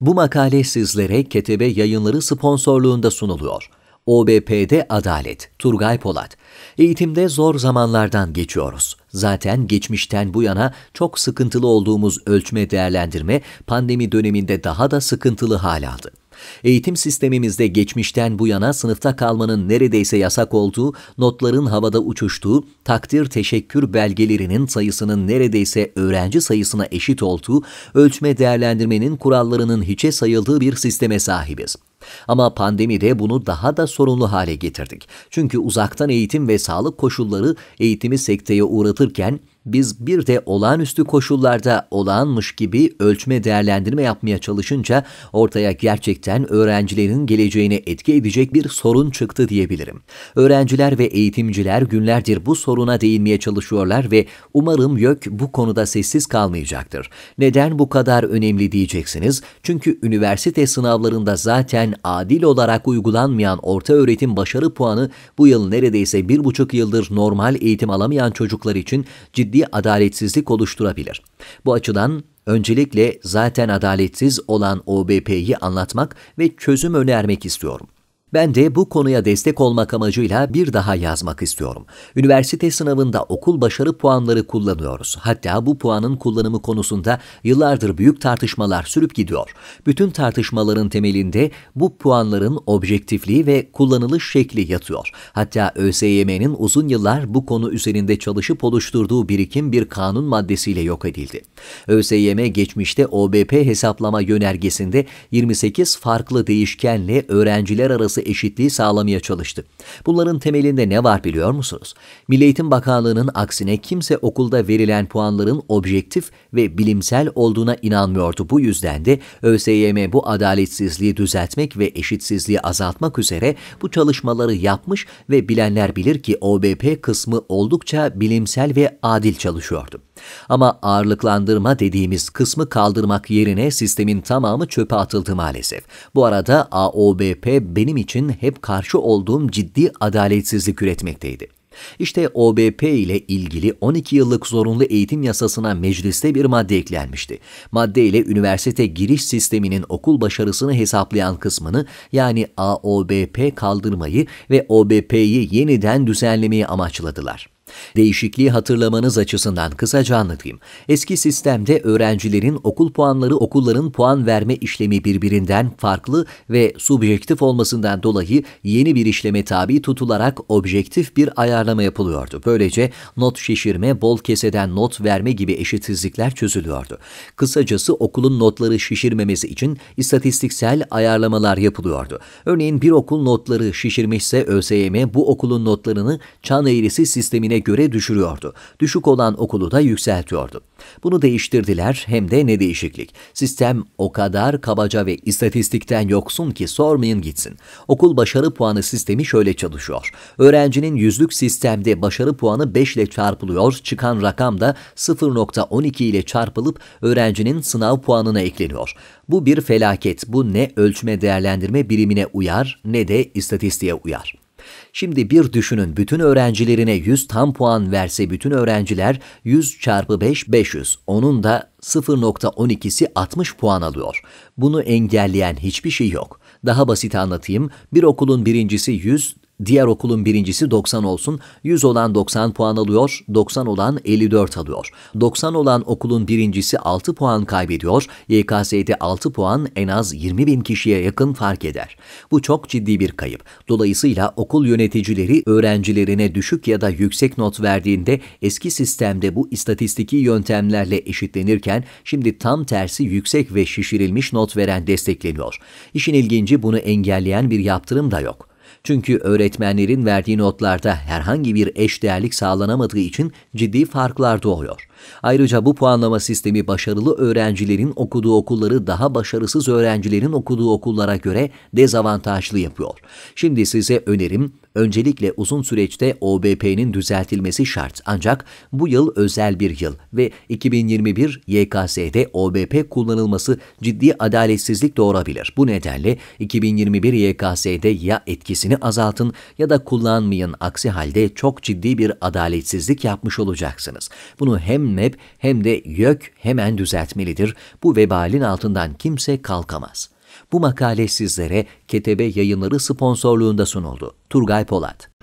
Bu makale sizlere Ketebe Yayınları sponsorluğunda sunuluyor. OBP'de Adalet, Turgay Polat. Eğitimde zor zamanlardan geçiyoruz. Zaten geçmişten bu yana çok sıkıntılı olduğumuz ölçme değerlendirme pandemi döneminde daha da sıkıntılı hal aldı. Eğitim sistemimizde geçmişten bu yana sınıfta kalmanın neredeyse yasak olduğu, notların havada uçuştuğu, takdir teşekkür belgelerinin sayısının neredeyse öğrenci sayısına eşit olduğu, ölçme değerlendirmenin kurallarının hiçe sayıldığı bir sisteme sahibiz. Ama pandemide bunu daha da sorunlu hale getirdik. Çünkü uzaktan eğitim ve sağlık koşulları eğitimi sekteye uğratırken biz bir de olağanüstü koşullarda olağanmış gibi ölçme değerlendirme yapmaya çalışınca ortaya gerçekten öğrencilerin geleceğine etki edecek bir sorun çıktı diyebilirim. Öğrenciler ve eğitimciler günlerdir bu soruna değinmeye çalışıyorlar ve umarım YÖK bu konuda sessiz kalmayacaktır. Neden bu kadar önemli diyeceksiniz? Çünkü üniversite sınavlarında zaten adil olarak uygulanmayan orta öğretim başarı puanı bu yıl neredeyse bir buçuk yıldır normal eğitim alamayan çocuklar için ciddi ciddi adaletsizlik oluşturabilir. Bu açıdan öncelikle zaten adaletsiz olan OBP'yi anlatmak ve çözüm önermek istiyorum. Ben de bu konuya destek olmak amacıyla bir daha yazmak istiyorum. Üniversite sınavında okul başarı puanları kullanıyoruz. Hatta bu puanın kullanımı konusunda yıllardır büyük tartışmalar sürüp gidiyor. Bütün tartışmaların temelinde bu puanların objektifliği ve kullanılış şekli yatıyor. Hatta ÖSYM'nin uzun yıllar bu konu üzerinde çalışıp oluşturduğu birikim bir kanun maddesiyle yok edildi. ÖSYM geçmişte OBP hesaplama yönergesinde 28 farklı değişkenle öğrenciler arası eşitliği sağlamaya çalıştı. Bunların temelinde ne var biliyor musunuz? Milli Eğitim Bakanlığı'nın aksine kimse okulda verilen puanların objektif ve bilimsel olduğuna inanmıyordu. Bu yüzden de ÖSYM bu adaletsizliği düzeltmek ve eşitsizliği azaltmak üzere bu çalışmaları yapmış ve bilenler bilir ki OBP kısmı oldukça bilimsel ve adil çalışıyordu. Ama ağırlıklandırma dediğimiz kısmı kaldırmak yerine sistemin tamamı çöpe atıldı maalesef. Bu arada AOBP benim için hep karşı olduğum ciddi adaletsizlik üretmekteydi. İşte OBP ile ilgili 12 yıllık zorunlu eğitim yasasına mecliste bir madde eklenmişti. Madde ile üniversite giriş sisteminin okul başarısını hesaplayan kısmını yani AOBP kaldırmayı ve OBP'yi yeniden düzenlemeyi amaçladılar. Değişikliği hatırlamanız açısından kısaca anlatayım. Eski sistemde öğrencilerin okul puanları okulların puan verme işlemi birbirinden farklı ve subjektif olmasından dolayı yeni bir işleme tabi tutularak objektif bir ayarlama yapılıyordu. Böylece not şişirme, bol keseden not verme gibi eşitsizlikler çözülüyordu. Kısacası okulun notları şişirmemesi için istatistiksel ayarlamalar yapılıyordu. Örneğin bir okul notları şişirmişse ÖSYM bu okulun notlarını çan eğrisi sistemine göre düşürüyordu. Düşük olan okulu da yükseltiyordu. Bunu değiştirdiler hem de ne değişiklik. Sistem o kadar kabaca ve istatistikten yoksun ki sormayın gitsin. Okul başarı puanı sistemi şöyle çalışıyor. Öğrencinin yüzlük sistemde başarı puanı 5 ile çarpılıyor, çıkan rakam da 0.12 ile çarpılıp öğrencinin sınav puanına ekleniyor. Bu bir felaket. Bu ne ölçme değerlendirme birimine uyar ne de istatistiğe uyar. Şimdi bir düşünün bütün öğrencilerine 100 tam puan verse bütün öğrenciler 100 çarpı 5 500. Onun da 0.12'si 60 puan alıyor. Bunu engelleyen hiçbir şey yok. Daha basit anlatayım. Bir okulun birincisi 100, Diğer okulun birincisi 90 olsun. 100 olan 90 puan alıyor, 90 olan 54 alıyor. 90 olan okulun birincisi 6 puan kaybediyor. YKS'de 6 puan en az 20 bin kişiye yakın fark eder. Bu çok ciddi bir kayıp. Dolayısıyla okul yöneticileri öğrencilerine düşük ya da yüksek not verdiğinde eski sistemde bu istatistiki yöntemlerle eşitlenirken şimdi tam tersi yüksek ve şişirilmiş not veren destekleniyor. İşin ilginci bunu engelleyen bir yaptırım da yok. Çünkü öğretmenlerin verdiği notlarda herhangi bir eşdeğerlik sağlanamadığı için ciddi farklar doğuyor. Ayrıca bu puanlama sistemi başarılı öğrencilerin okuduğu okulları daha başarısız öğrencilerin okuduğu okullara göre dezavantajlı yapıyor. Şimdi size önerim Öncelikle uzun süreçte OBP'nin düzeltilmesi şart ancak bu yıl özel bir yıl ve 2021 YKS'de OBP kullanılması ciddi adaletsizlik doğurabilir. Bu nedenle 2021 YKS'de ya etkisini azaltın ya da kullanmayın aksi halde çok ciddi bir adaletsizlik yapmış olacaksınız. Bunu hem MEP hem de YÖK hemen düzeltmelidir. Bu vebalin altından kimse kalkamaz. Bu makale sizlere Ketebe Yayınları sponsorluğunda sunuldu. Turgay Polat